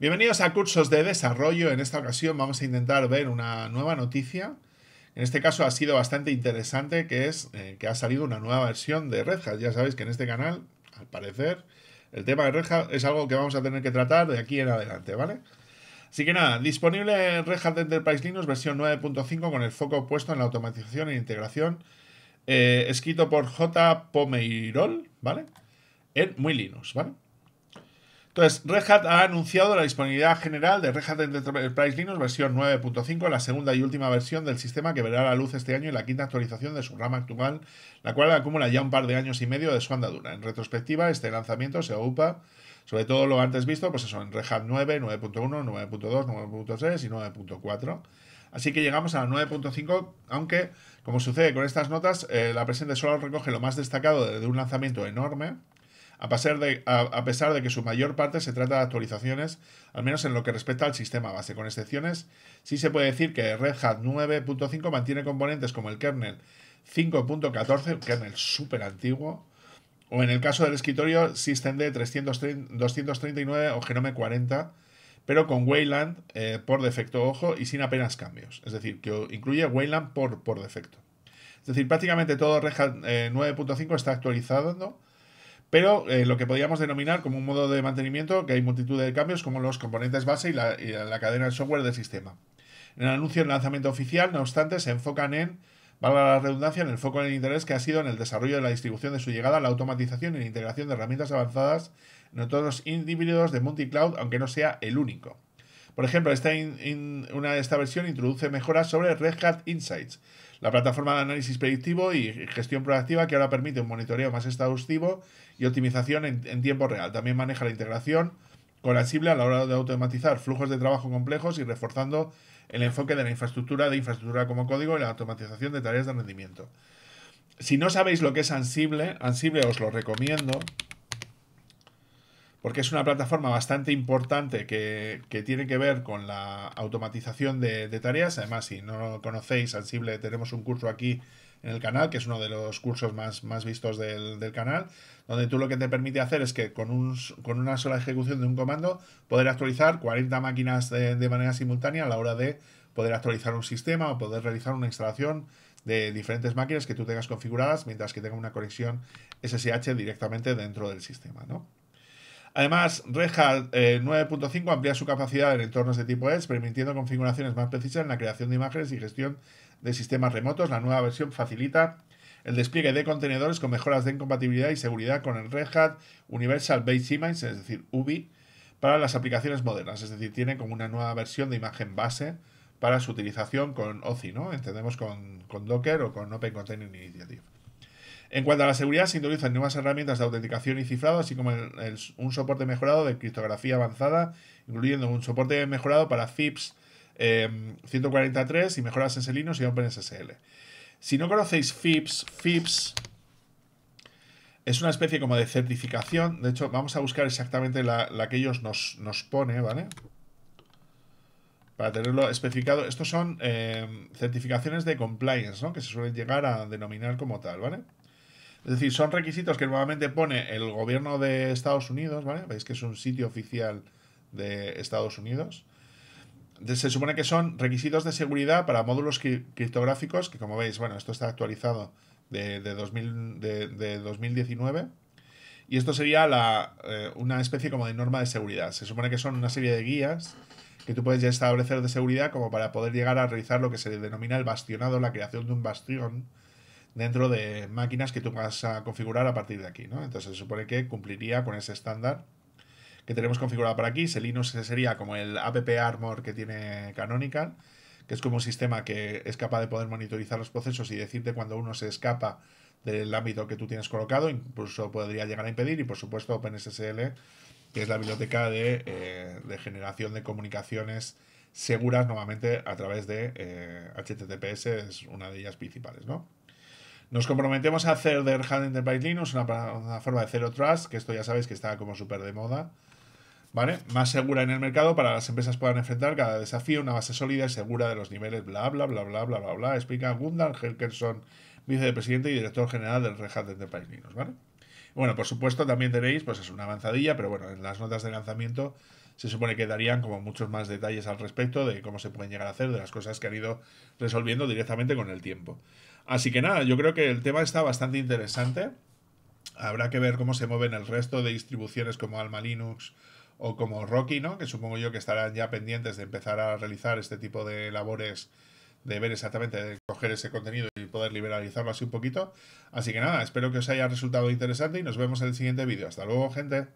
Bienvenidos a Cursos de Desarrollo. En esta ocasión vamos a intentar ver una nueva noticia. En este caso ha sido bastante interesante, que es eh, que ha salido una nueva versión de Red Hat. Ya sabéis que en este canal, al parecer, el tema de Red Hat es algo que vamos a tener que tratar de aquí en adelante, ¿vale? Así que nada, disponible Red Hat Enterprise Linux versión 9.5 con el foco puesto en la automatización e integración, eh, escrito por J. Pomeirol, ¿vale? En muy Linux, ¿vale? Entonces, Red Hat ha anunciado la disponibilidad general de Red Hat Enterprise Linux versión 9.5, la segunda y última versión del sistema que verá la luz este año y la quinta actualización de su rama actual, la cual acumula ya un par de años y medio de su andadura. En retrospectiva, este lanzamiento se ocupa sobre todo lo antes visto, pues eso, en Red Hat 9, 9.1, 9.2, 9.3 y 9.4. Así que llegamos a la 9.5, aunque, como sucede con estas notas, eh, la presente solo recoge lo más destacado de un lanzamiento enorme a pesar, de, a, pesar de que su mayor parte se trata de actualizaciones, al menos en lo que respecta al sistema base. Con excepciones, sí se puede decir que Red Hat 9.5 mantiene componentes como el kernel 5.14, el kernel súper antiguo, o en el caso del escritorio SystemD 239 o Genome 40, pero con Wayland eh, por defecto, ojo, y sin apenas cambios. Es decir, que incluye Wayland por, por defecto. Es decir, prácticamente todo Red Hat 9.5 eh, está actualizado pero eh, lo que podríamos denominar como un modo de mantenimiento que hay multitud de cambios como los componentes base y la, cadena de software del sistema. En el anuncio del lanzamiento oficial, no obstante, se enfocan en, valga la redundancia, en el foco del interés que ha sido en el desarrollo de la distribución de su llegada, la automatización y la integración de herramientas avanzadas en todos los individuos de multicloud, aunque no sea el único. Por ejemplo, esta, esta versión introduce mejoras sobre Red Hat Insights, la plataforma de análisis predictivo y gestión proactiva que ahora permite un monitoreo más exhaustivo y optimización en, tiempo real. También maneja la integración con Ansible a la hora de automatizar flujos de trabajo complejos y reforzando el enfoque de la infraestructura de infraestructura como código y la automatización de tareas de rendimiento. Si no sabéis lo que es Ansible, Ansible os lo recomiendo porque es una plataforma bastante importante que, tiene que ver con la automatización de, tareas. Además, si no lo conocéis, Ansible, tenemos un curso aquí en el canal, que es uno de los cursos más, más vistos del, canal, donde tú lo que te permite hacer es que con, con una sola ejecución de un comando poder actualizar 40 máquinas de, de manera simultánea a la hora de poder actualizar un sistema o poder realizar una instalación de diferentes máquinas que tú tengas configuradas mientras que tenga una conexión SSH directamente dentro del sistema, ¿no? Además, Red Hat 9.5 eh, amplía su capacidad en entornos de tipo S, permitiendo configuraciones más precisas en la creación de imágenes y gestión de sistemas remotos. La nueva versión facilita el despliegue de contenedores con mejoras de compatibilidad y seguridad con el Red Hat Universal Base Image, es decir, UBI, para las aplicaciones modernas. Es decir, tiene como una nueva versión de imagen base para su utilización con OCI, ¿no? Entendemos con, con Docker o con Open Container Initiative. En cuanto a la seguridad, se introducen nuevas herramientas de autenticación y cifrado, así como un soporte mejorado de criptografía avanzada, incluyendo un soporte mejorado para FIPS 143 em, y mejoras en selinos y OpenSSL. Si no conocéis FIPS, FIPS es una especie como de certificación. De hecho, vamos a buscar exactamente la, que ellos nos, nos pone, ¿vale? Para tenerlo especificado. Estos son em, certificaciones de compliance, ¿no? Que se suelen llegar a denominar como tal, ¿vale? Es decir, son requisitos que nuevamente pone el gobierno de Estados Unidos, ¿vale? Veis que es un sitio oficial de Estados Unidos. Se supone que son requisitos de seguridad para módulos criptográficos, que como veis, bueno, esto está actualizado de, de, 2019. Y esto sería la, eh, una especie como de norma de seguridad. Se supone que son una serie de guías que tú puedes ya establecer de seguridad como para poder llegar a realizar lo que se denomina el bastionado, la creación de un bastión, dentro de máquinas que tú vas a configurar a partir de aquí. ¿no? Entonces se supone que cumpliría con ese estándar que tenemos configurado para aquí. Linux sería como el app armor que tiene Canonical, que es como un sistema que es capaz de poder monitorizar los procesos y decirte cuando uno se escapa del ámbito que tú tienes colocado, incluso podría llegar a impedir, y por supuesto OpenSSL, que es la biblioteca de, eh, generación de comunicaciones seguras, nuevamente a través de HTTPS, eh, es una de ellas principales, ¿no? Nos comprometemos a hacer de Hat Enterprise Linux una plataforma de Zero Trust, que esto ya sabéis que está como súper de moda. ¿Vale? Más segura en el mercado para que las empresas puedan enfrentar cada desafío, una base sólida y segura de los niveles, bla, bla, bla, bla, bla, bla, bla, explica Gundar Helkerson, vicepresidente y director general del Red Hat Enterprise Linux, ¿vale? Bueno, por supuesto, también tenéis, pues es una avanzadilla, pero bueno, en las notas de lanzamiento se supone que darían como muchos más detalles al respecto de cómo se pueden llegar a hacer, de las cosas que han ido resolviendo directamente con el tiempo. Así que nada, yo creo que el tema está bastante interesante. Habrá que ver cómo se mueven el resto de distribuciones como Alma Linux o como Rocky, ¿no? Que supongo yo que estarán ya pendientes de empezar a realizar este tipo de labores de ver exactamente, de coger ese contenido y poder liberalizarlo así un poquito. Así que nada, espero que os haya resultado interesante y nos vemos en el siguiente vídeo. Hasta luego, gente.